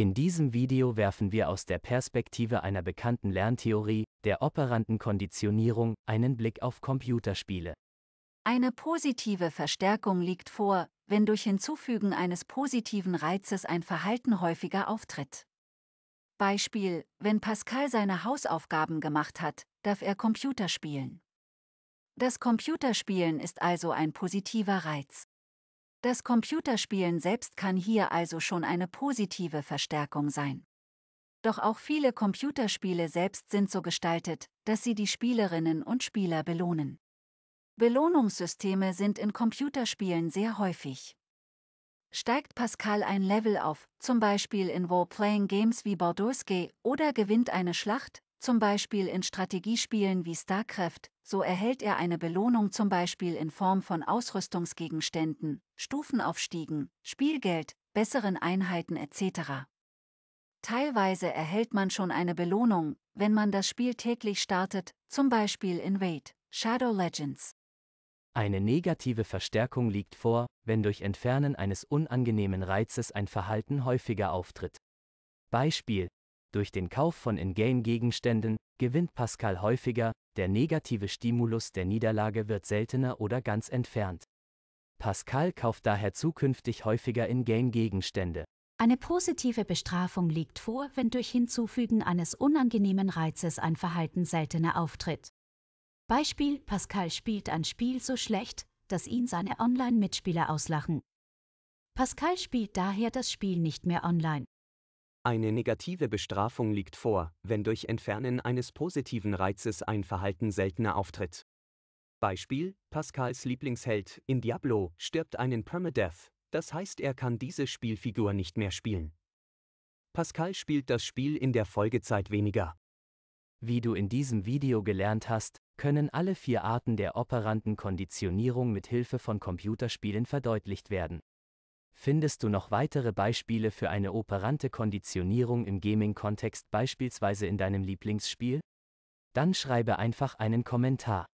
In diesem Video werfen wir aus der Perspektive einer bekannten Lerntheorie, der Operandenkonditionierung, einen Blick auf Computerspiele. Eine positive Verstärkung liegt vor, wenn durch Hinzufügen eines positiven Reizes ein Verhalten häufiger auftritt. Beispiel, wenn Pascal seine Hausaufgaben gemacht hat, darf er Computer spielen. Das Computerspielen ist also ein positiver Reiz. Das Computerspielen selbst kann hier also schon eine positive Verstärkung sein. Doch auch viele Computerspiele selbst sind so gestaltet, dass sie die Spielerinnen und Spieler belohnen. Belohnungssysteme sind in Computerspielen sehr häufig. Steigt Pascal ein Level auf, zum Beispiel in Role-Playing-Games wie Baldur's Gate, oder gewinnt eine Schlacht, zum Beispiel in Strategiespielen wie StarCraft, so erhält er eine Belohnung zum Beispiel in Form von Ausrüstungsgegenständen, Stufenaufstiegen, Spielgeld, besseren Einheiten etc. Teilweise erhält man schon eine Belohnung, wenn man das Spiel täglich startet, zum Beispiel in Raid, Shadow Legends. Eine negative Verstärkung liegt vor, wenn durch Entfernen eines unangenehmen Reizes ein Verhalten häufiger auftritt. Beispiel, durch den Kauf von In-Game-Gegenständen gewinnt Pascal häufiger, der negative Stimulus der Niederlage wird seltener oder ganz entfernt. Pascal kauft daher zukünftig häufiger In-Game-Gegenstände. Eine positive Bestrafung liegt vor, wenn durch Hinzufügen eines unangenehmen Reizes ein Verhalten seltener auftritt. Beispiel: Pascal spielt ein Spiel so schlecht, dass ihn seine Online-Mitspieler auslachen. Pascal spielt daher das Spiel nicht mehr online. Eine negative Bestrafung liegt vor, wenn durch Entfernen eines positiven Reizes ein Verhalten seltener auftritt. Beispiel: Pascals Lieblingsheld in Diablo stirbt einen Permadeath, das heißt, er kann diese Spielfigur nicht mehr spielen. Pascal spielt das Spiel in der Folgezeit weniger. Wie du in diesem Video gelernt hast, können alle vier Arten der operanten Konditionierung mit Hilfe von Computerspielen verdeutlicht werden findest du noch weitere Beispiele für eine operante Konditionierung im Gaming-Kontext beispielsweise in deinem Lieblingsspiel? Dann schreibe einfach einen Kommentar.